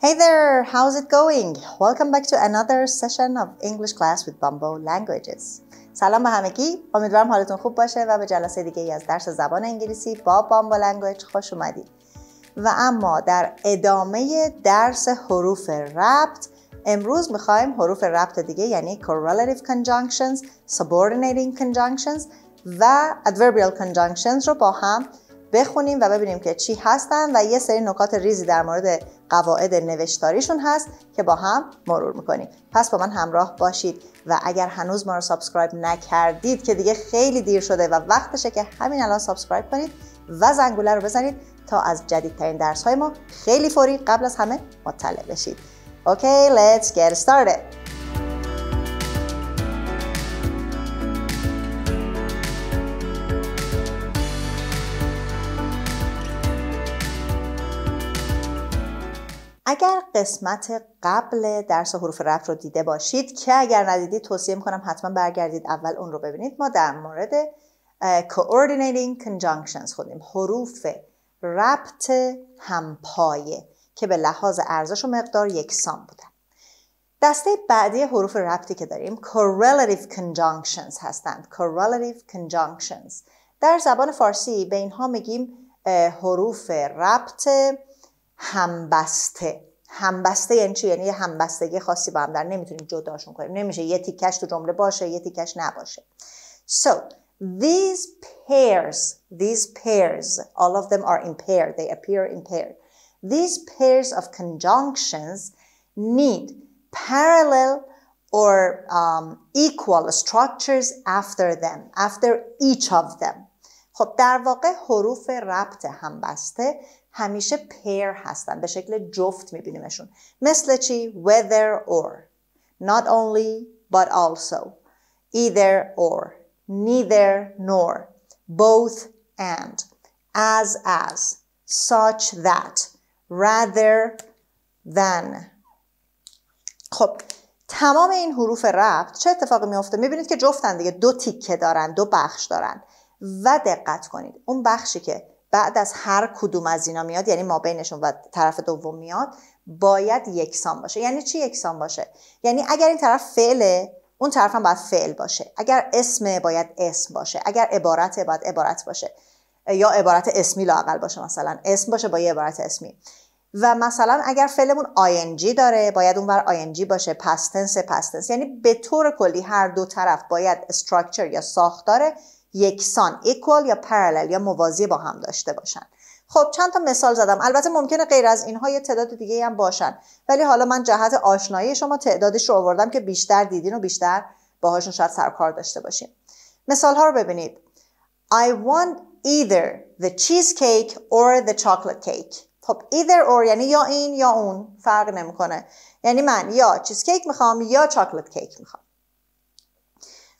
Hey there, how's it going? Welcome back to another session of English class with Bumbo Languages. سلام به همگی. امیدوارم حالتون خوب باشه و به جلسه دیگه ای از درس زبان انگلیسی با Bumbo Language خوش اومدید. و اما در ادامه درس حروف ربط امروز میخوایم حروف ربط دیگه یعنی correlative conjunctions, subordinating conjunctions و adverbial conjunctions رو با هم بخونیم و ببینیم که چی هستن و یه سری نکات ریزی در مورد قواعد نوشتاریشون هست که با هم مرور میکنیم پس با من همراه باشید و اگر هنوز ما رو سابسکرایب نکردید که دیگه خیلی دیر شده و وقتشه که همین الان سابسکرایب کنید و زنگوله رو بزنید تا از جدیدترین درس های ما خیلی فوری قبل از همه مطلع بشید اوکی okay, let's get started اگر قسمت قبل درس حروف رفت رو دیده باشید که اگر ندیدید توصیه میکنم حتما برگردید اول اون رو ببینید ما در مورد coordinating conjunctions خودیم حروف ربط همپایه که به لحاظ ارزش و مقدار یکسان بودن دسته بعدی حروف ربطی که داریم correlative conjunctions هستند correlative conjunctions در زبان فارسی به اینها میگیم حروف ربط همبسته همبسته یعنی چی یعنی یه همبستگی خاصی با هم دارن نمیتونیم جداشون کنیم نمیشه یه تیکش تو جمله باشه یه تیکش نباشه so these pairs these pairs all of them are in pair they appear in pair these pairs of conjunctions need parallel or um, equal structures after them after each of them خب در واقع حروف ربط همبسته همیشه پیر هستن به شکل جفت میبینیمشون مثل چی whether or not only but also either or neither nor both and as as such that rather than خب تمام این حروف ربط چه اتفاقی میفته میبینید که جفتن دیگه دو تیکه دارن دو بخش دارن و دقت کنید اون بخشی که بعد از هر کدوم از اینا میاد یعنی ما بینشون و طرف دوم میاد باید یکسان باشه یعنی چی یکسان باشه یعنی اگر این طرف فعله اون طرف هم باید فعل باشه اگر اسم باید اسم باشه اگر عبارت باید عبارت باشه یا عبارت اسمی لاقل باشه مثلا اسم باشه با یه عبارت اسمی و مثلا اگر فعلمون جی داره باید اونور جی باشه پستنس پستنس یعنی به طور کلی هر دو طرف باید استراکچر یا ساختار یکسان ایکوال یا پرالل یا موازی با هم داشته باشن خب چند تا مثال زدم البته ممکنه غیر از اینها یه تعداد دیگه هم باشن ولی حالا من جهت آشنایی شما تعدادش رو آوردم که بیشتر دیدین و بیشتر باهاشون شاید سرکار داشته باشیم مثال ها رو ببینید I want either the cheesecake or the chocolate cake خب either or یعنی یا این یا اون فرق نمیکنه یعنی من یا کیک میخوام یا چاکلت کیک میخوام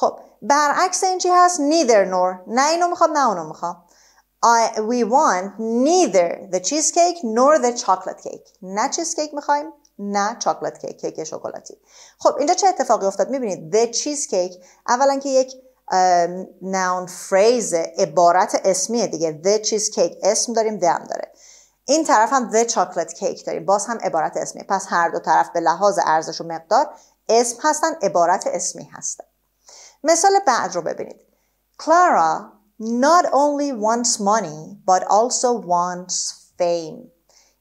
خب برعکس این چی هست neither نور نه اینو میخوام نه اونو میخوام I, we want neither the cheesecake nor the chocolate cake نه cheesecake میخوایم نه چاکلت کیک کیک شکلاتی خب اینجا چه اتفاقی افتاد میبینید the cheesecake اولا که یک noun phrase عبارت اسمیه دیگه the cheesecake اسم داریم ده هم داره این طرف هم the chocolate cake داریم باز هم عبارت اسمی پس هر دو طرف به لحاظ ارزش و مقدار اسم هستن عبارت اسمی هستن مثال بعد رو ببینید. کلارا not only wants money but also wants fame.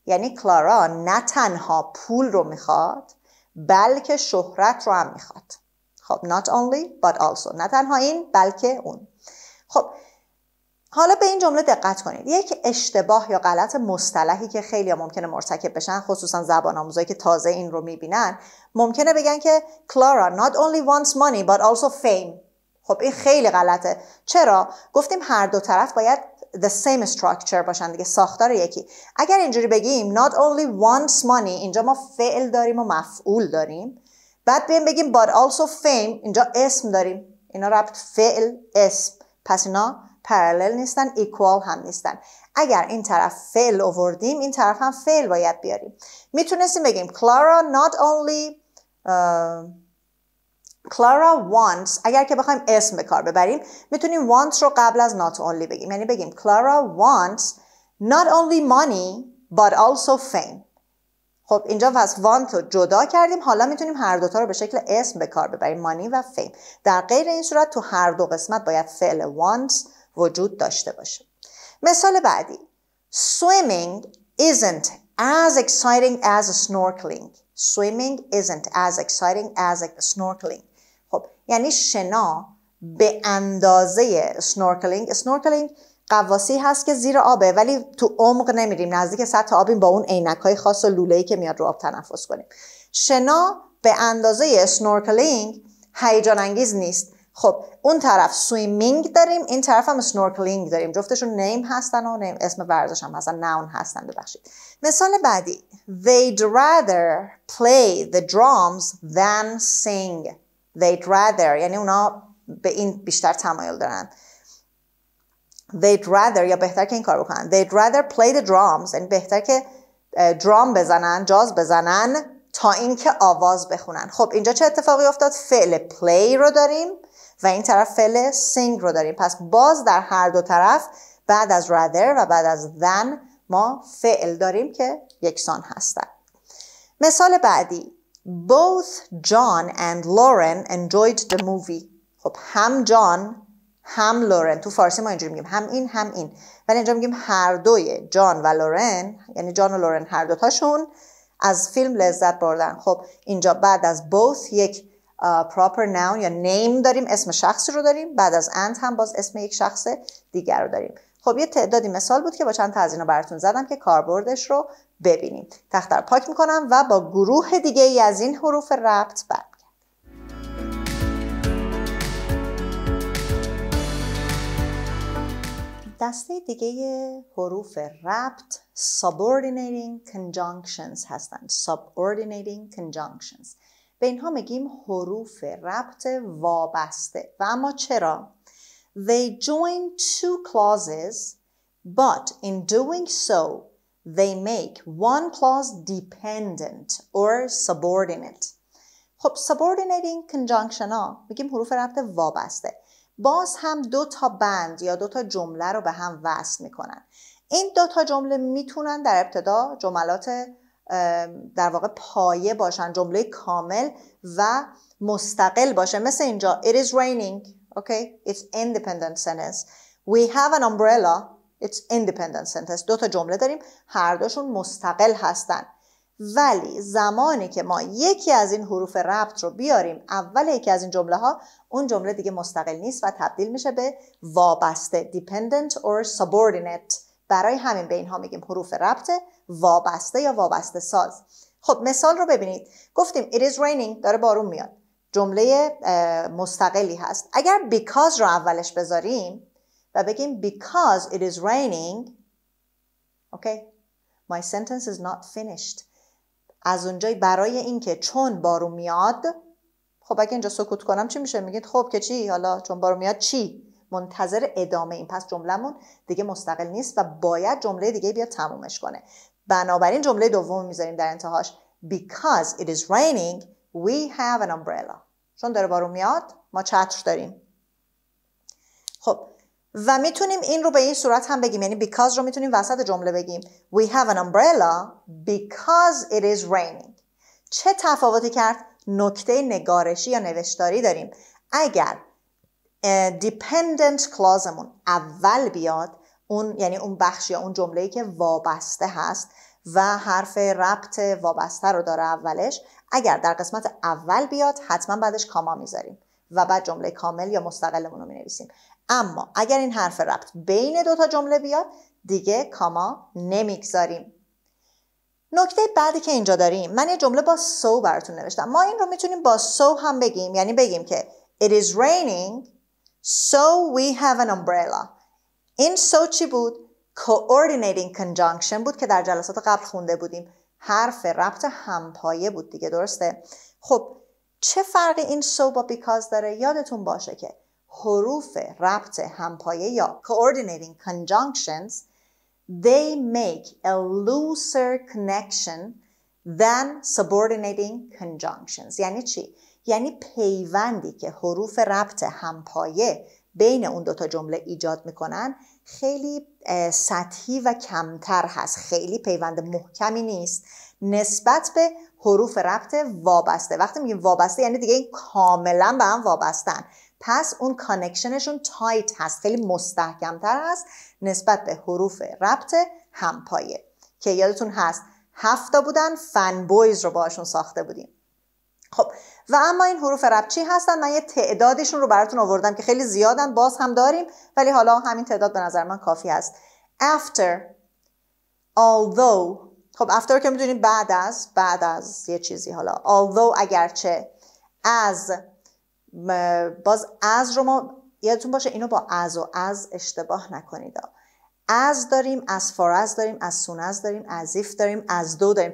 یعنی کلارا نه تنها پول رو میخواد بلکه شهرت رو هم میخواد. خب not only but also نه تنها این بلکه اون. خب حالا به این جمله دقت کنید یک اشتباه یا غلط مصطلحی که خیلی ممکنه مرتکب بشن خصوصا زبان آموزایی که تازه این رو میبینن ممکنه بگن که کلارا not only wants money but also fame خب این خیلی غلطه چرا گفتیم هر دو طرف باید the same structure باشن دیگه ساختار یکی اگر اینجوری بگیم not only wants money اینجا ما فعل داریم و مفعول داریم بعد بیم بگیم but also fame اینجا اسم داریم اینا ربط فعل اسم پس اینا پرالل نیستن ایکوال هم نیستن اگر این طرف فعل آوردیم این طرف هم فعل باید بیاریم میتونستیم بگیم کلارا not only کلارا اگر که بخوایم اسم به کار ببریم میتونیم wants رو قبل از نات only بگیم یعنی بگیم کلارا wants not only money but also fame خب اینجا از وانت رو جدا کردیم حالا میتونیم هر دوتا رو به شکل اسم به کار ببریم مانی و فیم در غیر این صورت تو هر دو قسمت باید فعل wants وجود داشته باشه مثال بعدی Swimming isn't as exciting as snorkeling Swimming isn't as exciting as snorkeling خب یعنی شنا به اندازه snorkeling، snorkeling قواسی هست که زیر آبه ولی تو عمق نمیریم نزدیک سطح آبیم با اون عینک های خاص و لوله که میاد رو آب تنفس کنیم شنا به اندازه سنورکلینگ هیجان انگیز نیست خب اون طرف سویمینگ داریم این طرف هم سنورکلینگ داریم جفتشون نیم هستن و اسم ورزش هم هستن نون هستن ببخشید مثال بعدی they'd rather play the drums than sing they'd rather یعنی اونا به این بیشتر تمایل دارن they'd rather یا بهتر که این کار بکنن they'd rather play the drums یعنی بهتر که درام بزنن جاز بزنن تا اینکه آواز بخونن خب اینجا چه اتفاقی افتاد فعل پلی رو داریم و این طرف فعل سینگ رو داریم پس باز در هر دو طرف بعد از rather و بعد از than ما فعل داریم که یکسان هستن مثال بعدی Both John and Lauren enjoyed the movie خب هم جان هم لورن تو فارسی ما اینجوری میگیم هم این هم این ولی اینجا میگیم هر دوی جان و لورن یعنی جان و لورن هر دوتاشون از فیلم لذت بردن خب اینجا بعد از both یک پراپر ناون یا نیم داریم اسم شخصی رو داریم بعد از اند هم باز اسم یک شخص دیگر رو داریم خب یه تعدادی مثال بود که با چند تا از اینا براتون زدم که کاربردش رو ببینیم تخت رو پاک میکنم و با گروه دیگه ای از این حروف ربط بر دسته دیگه حروف ربط subordinating conjunctions هستند subordinating conjunctions به اینها میگیم حروف ربط وابسته و اما چرا؟ They join two clauses but in doing so they make one clause dependent or subordinate خب subordinating conjunction ها میگیم حروف ربط وابسته باز هم دو تا بند یا دو تا جمله رو به هم وصل میکنن این دو تا جمله میتونن در ابتدا جملات در واقع پایه باشن جمله کامل و مستقل باشه مثل اینجا it is raining okay it's independent sentence we have an umbrella it's independent sentence دو تا جمله داریم هر دوشون مستقل هستن ولی زمانی که ما یکی از این حروف ربط رو بیاریم اول یکی از این جمله ها اون جمله دیگه مستقل نیست و تبدیل میشه به وابسته dependent or subordinate برای همین به اینها میگیم حروف ربط وابسته یا وابسته ساز خب مثال رو ببینید گفتیم it is raining داره بارون میاد جمله مستقلی هست اگر because رو اولش بذاریم و بگیم because it is raining okay my sentence is not finished از اونجای برای اینکه چون بارون میاد خب اگه اینجا سکوت کنم چی میشه میگید خب که چی حالا چون بارون میاد چی منتظر ادامه این پس جملهمون دیگه مستقل نیست و باید جمله دیگه بیاد تمومش کنه بنابراین جمله دوم میذاریم در انتهاش because it is raining we have an umbrella چون داره بارون میاد ما چتر داریم خب و میتونیم این رو به این صورت هم بگیم یعنی because رو میتونیم وسط جمله بگیم we have an umbrella because it is raining چه تفاوتی کرد نکته نگارشی یا نوشتاری داریم اگر dependent کلازمون اول بیاد اون یعنی اون بخش یا اون جمله‌ای که وابسته هست و حرف ربط وابسته رو داره اولش اگر در قسمت اول بیاد حتما بعدش کاما میذاریم و بعد جمله کامل یا مستقلمون رو مینویسیم اما اگر این حرف ربط بین دو تا جمله بیاد دیگه کاما نمیگذاریم نکته بعدی که اینجا داریم من یه جمله با سو براتون نوشتم ما این رو میتونیم با سو هم بگیم یعنی بگیم که it is raining So we have an umbrella. این سوچی بود coordinating conjunction بود که در جلسات قبل خونده بودیم حرف ربط همپایه بود دیگه درسته خب چه فرقی این so با because داره یادتون باشه که حروف ربط همپایه یا coordinating conjunctions they make a looser connection than subordinating conjunctions یعنی چی؟ یعنی پیوندی که حروف ربط همپایه بین اون دوتا جمله ایجاد میکنن خیلی سطحی و کمتر هست خیلی پیوند محکمی نیست نسبت به حروف ربط وابسته وقتی میگیم وابسته یعنی دیگه این کاملا به هم وابستن پس اون کانکشنشون تایت هست خیلی مستحکمتر هست نسبت به حروف ربط همپایه که یادتون هست هفتا بودن فن بویز رو باشون ساخته بودیم خب و اما این حروف ربچی هستن من یه تعدادشون رو براتون آوردم که خیلی زیادن باز هم داریم ولی حالا همین تعداد به نظر من کافی هست after although خب after که میدونیم بعد از بعد از یه چیزی حالا although اگرچه از باز از رو ما یادتون باشه اینو با از و از اشتباه نکنید از داریم از فار داریم از سون از داریم از ایف داریم از دو داریم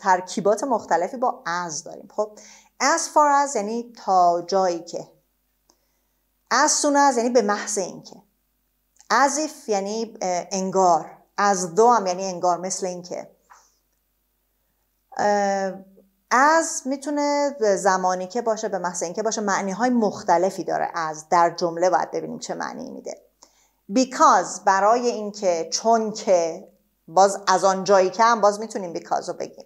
ترکیبات مختلفی با از داریم خب از فار یعنی تا جایی که از سون یعنی به محض اینکه از ایف یعنی انگار از دو هم یعنی انگار مثل اینکه از میتونه زمانی که باشه به محض اینکه باشه معنی های مختلفی داره از در جمله باید ببینیم چه معنی میده because برای اینکه چون که باز از آن جایی که هم باز میتونیم بیکاز رو بگیم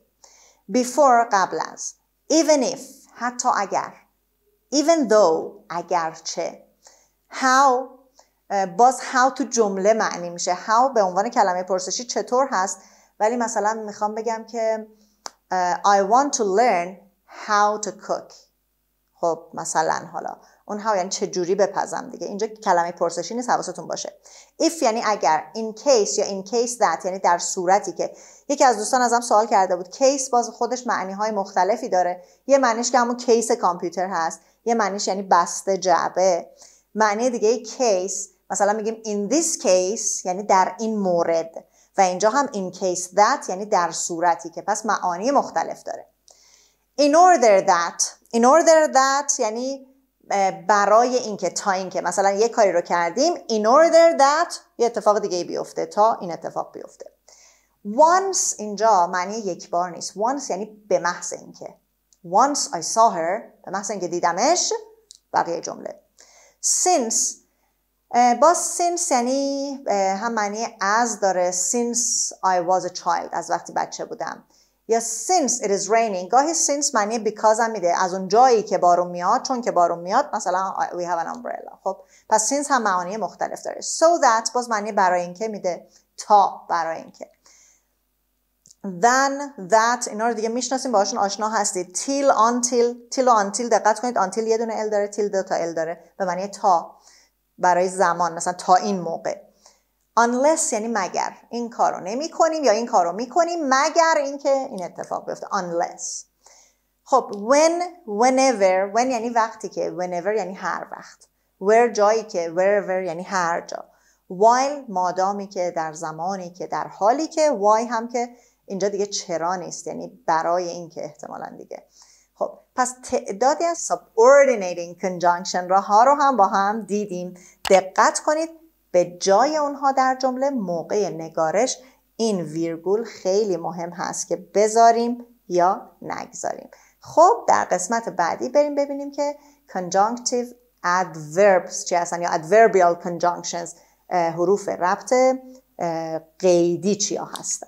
before قبل از even if حتی اگر even though چه how باز how تو جمله معنی میشه هاو به عنوان کلمه پرسشی چطور هست ولی مثلا میخوام بگم که I want to learn how to cook خب مثلا حالا اونها یعنی چه جوری بپزم دیگه اینجا کلمه پرسشی نیست حواستون باشه if یعنی اگر in case یا in case that یعنی در صورتی که یکی از دوستان ازم سوال کرده بود کیس باز خودش معنی های مختلفی داره یه معنیش که همون کیس کامپیوتر هست یه معنیش یعنی بسته جعبه معنی دیگه کیس مثلا میگیم in this case یعنی در این مورد و اینجا هم in case that یعنی در صورتی که پس معانی مختلف داره in order that in order that یعنی برای اینکه تا اینکه مثلا یه کاری رو کردیم in order that یه اتفاق دیگه بیفته تا این اتفاق بیفته once اینجا معنی یک بار نیست once یعنی به محض اینکه once I saw her به محض اینکه دیدمش بقیه جمله since با since یعنی هم معنی از داره since I was a child از وقتی بچه بودم یا since it is raining گاهی since معنی because هم میده از اون جایی که بارون میاد چون که بارون میاد مثلا we have an umbrella خب پس since هم معانی مختلف داره so that باز معنی برای اینکه میده تا برای اینکه then that اینا رو دیگه میشناسیم باشون آشنا هستید till until till و until دقت کنید until یه دونه ال داره till دو تا ال داره به معنی تا برای زمان مثلا تا این موقع unless یعنی مگر این کارو نمی کنیم یا این کارو می کنیم مگر اینکه این اتفاق بیفته unless خب when whenever when یعنی وقتی که whenever یعنی هر وقت where جایی که wherever یعنی هر جا while مادامی که در زمانی که در حالی که why هم که اینجا دیگه چرا نیست یعنی برای اینکه احتمالا دیگه خب پس تعدادی از subordinating conjunction را ها رو هم با هم دیدیم دقت کنید به جای اونها در جمله موقع نگارش این ویرگول خیلی مهم هست که بذاریم یا نگذاریم خب در قسمت بعدی بریم ببینیم که conjunctive adverbs چی هستن یا adverbial conjunctions حروف ربط قیدی چیا هستن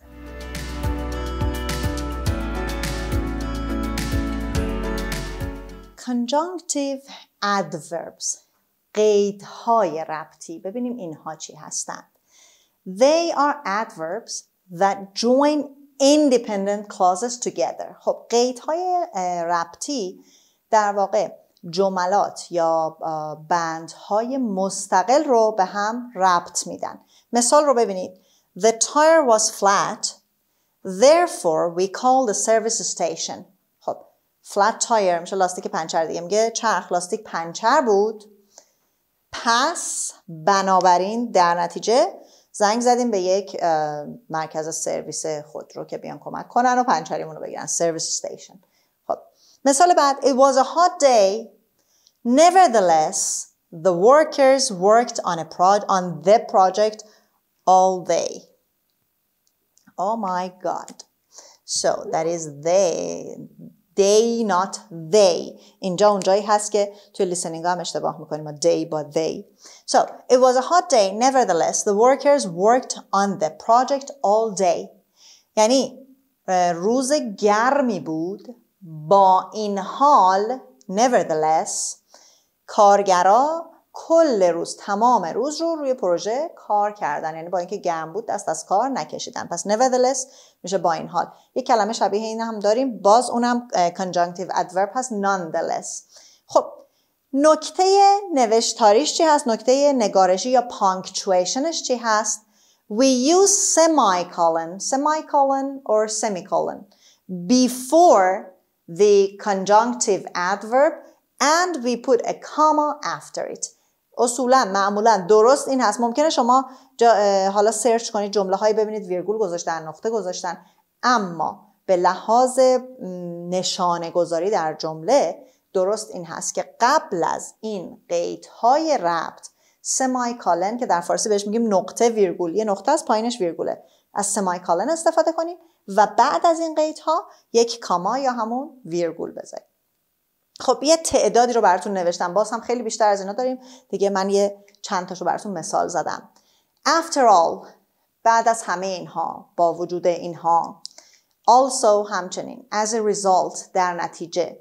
conjunctive adverbs قیدهای ربطی ببینیم اینها چی هستند They are adverbs that join independent clauses together خب قیدهای ربطی در واقع جملات یا بندهای مستقل رو به هم ربط میدن مثال رو ببینید The tire was flat Therefore we call the service station خب flat tire میشه لاستیک پنچر دیگه میگه چرخ لاستیک پنچر بود پس بنابراین در نتیجه زنگ زدیم به یک مرکز سرویس خودرو که بیان کمک کنن و پنچریمون رو بگیرن سرویس استیشن خب مثال بعد It was a hot day Nevertheless the workers worked on a pro- on the project all day Oh my god So that is they they not they اینجا اونجایی هست که توی لیسنینگ هم اشتباه میکنیم ما they با they so it was a hot day nevertheless the workers worked on the project all day یعنی روز گرمی بود با این حال nevertheless کارگرا کل روز تمام روز رو روی پروژه کار کردن یعنی با اینکه گرم بود دست از کار نکشیدن پس nevertheless میشه با این حال یه کلمه شبیه این هم داریم باز اونم conjunctive adverb هست nonetheless خب نکته نوشتاریش چی هست نکته نگارشی یا punctuationش چی هست we use semicolon semicolon or semicolon before the conjunctive adverb and we put a comma after it اصولا معمولا درست این هست ممکنه شما حالا سرچ کنید جمله هایی ببینید ویرگول گذاشتن نقطه گذاشتن اما به لحاظ نشانه گذاری در جمله درست این هست که قبل از این قیدهای ربط سمای کالن که در فارسی بهش میگیم نقطه ویرگول یه نقطه از پایینش ویرگوله از سمای کالن استفاده کنید و بعد از این قیدها یک کاما یا همون ویرگول بذارید خب یه تعدادی رو براتون نوشتم باز هم خیلی بیشتر از اینا داریم دیگه من یه چند تاشو براتون مثال زدم after all بعد از همه اینها با وجود اینها also همچنین as a result در نتیجه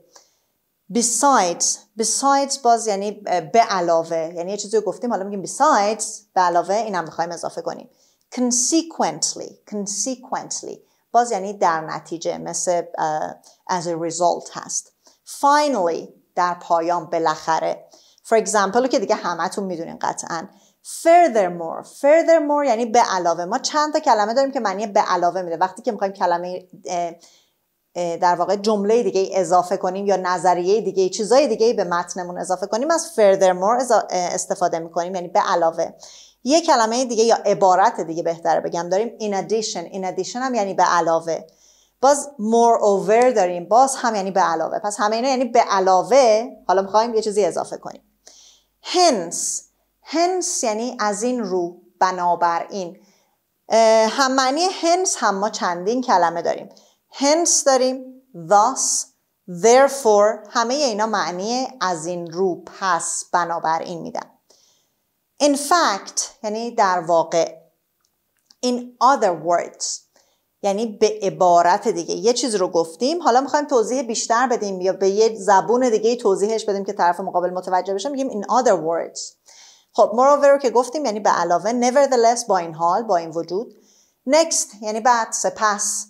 besides besides باز یعنی به علاوه یعنی یه چیزی رو گفتیم حالا میگیم besides به علاوه این هم میخوایم اضافه کنیم consequently consequently باز یعنی در نتیجه مثل uh, as a result هست finally در پایان بالاخره for example که دیگه همتون میدونین قطعا furthermore furthermore یعنی به علاوه ما چند تا کلمه داریم که معنی به علاوه میده وقتی که میخوایم کلمه در واقع جمله دیگه اضافه کنیم یا نظریه دیگه چیزای دیگه به متنمون اضافه کنیم از furthermore استفاده میکنیم یعنی به علاوه یه کلمه دیگه یا عبارت دیگه بهتره بگم داریم in addition in addition هم یعنی به علاوه باز moreover داریم باز هم یعنی به علاوه پس همه اینا یعنی به علاوه حالا میخوایم یه چیزی اضافه کنیم hence hence یعنی از این رو بنابراین هم معنی hence هم ما چندین کلمه داریم hence داریم thus therefore همه اینا معنی از این رو پس بنابراین میدن in fact یعنی در واقع in other words یعنی به عبارت دیگه یه چیز رو گفتیم حالا میخوایم توضیح بیشتر بدیم یا به یه زبون دیگه توضیحش بدیم که طرف مقابل متوجه بشه میگیم in other words خب moreover رو که گفتیم یعنی به علاوه nevertheless با این حال با این وجود next یعنی بعد سپس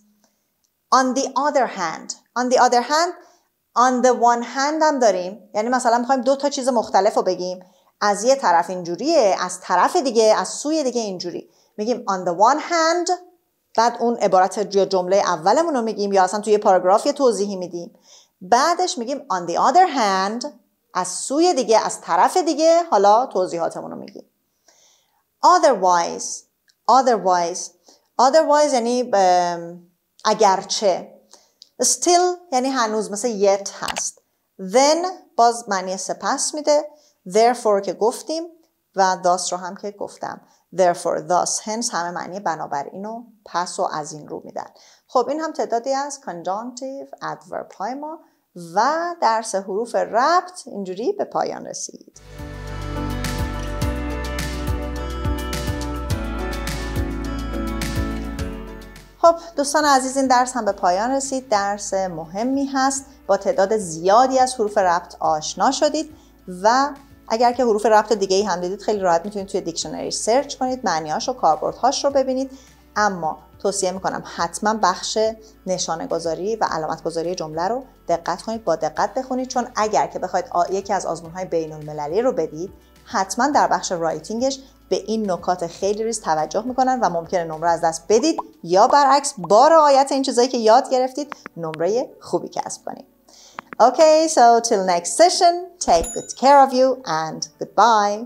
on the other hand on the other hand on the one hand هم داریم یعنی مثلا میخوایم دو تا چیز مختلف رو بگیم از یه طرف اینجوریه از طرف دیگه از سوی دیگه اینجوری میگیم on the one hand بعد اون عبارت یا جمله اولمون رو میگیم یا اصلا توی پاراگراف یه توضیحی میدیم بعدش میگیم on the other hand از سوی دیگه از طرف دیگه حالا توضیحاتمون رو میگیم otherwise otherwise otherwise یعنی اگرچه still یعنی هنوز مثل yet هست then باز معنی سپس میده therefore که گفتیم و thus رو هم که گفتم therefore thus hence همه معنی بنابراین و پس و از این رو میدن خب این هم تعدادی از conjunctive adverb ما و درس حروف ربط اینجوری به پایان رسید خب دوستان عزیز این درس هم به پایان رسید درس مهمی هست با تعداد زیادی از حروف ربط آشنا شدید و اگر که حروف ربط دیگه ای هم دیدید خیلی راحت میتونید توی دیکشنری سرچ کنید معنیاش و کاربردهاش رو ببینید اما توصیه میکنم حتما بخش نشانه گذاری و علامت گذاری جمله رو دقت کنید با دقت بخونید چون اگر که بخواید یکی از آزمون های بین المللی رو بدید حتما در بخش رایتینگش به این نکات خیلی ریز توجه میکنن و ممکنه نمره از دست بدید یا برعکس با رعایت این چیزایی که یاد گرفتید نمره خوبی کسب کنید Okay, so till next session, take good care of you and goodbye.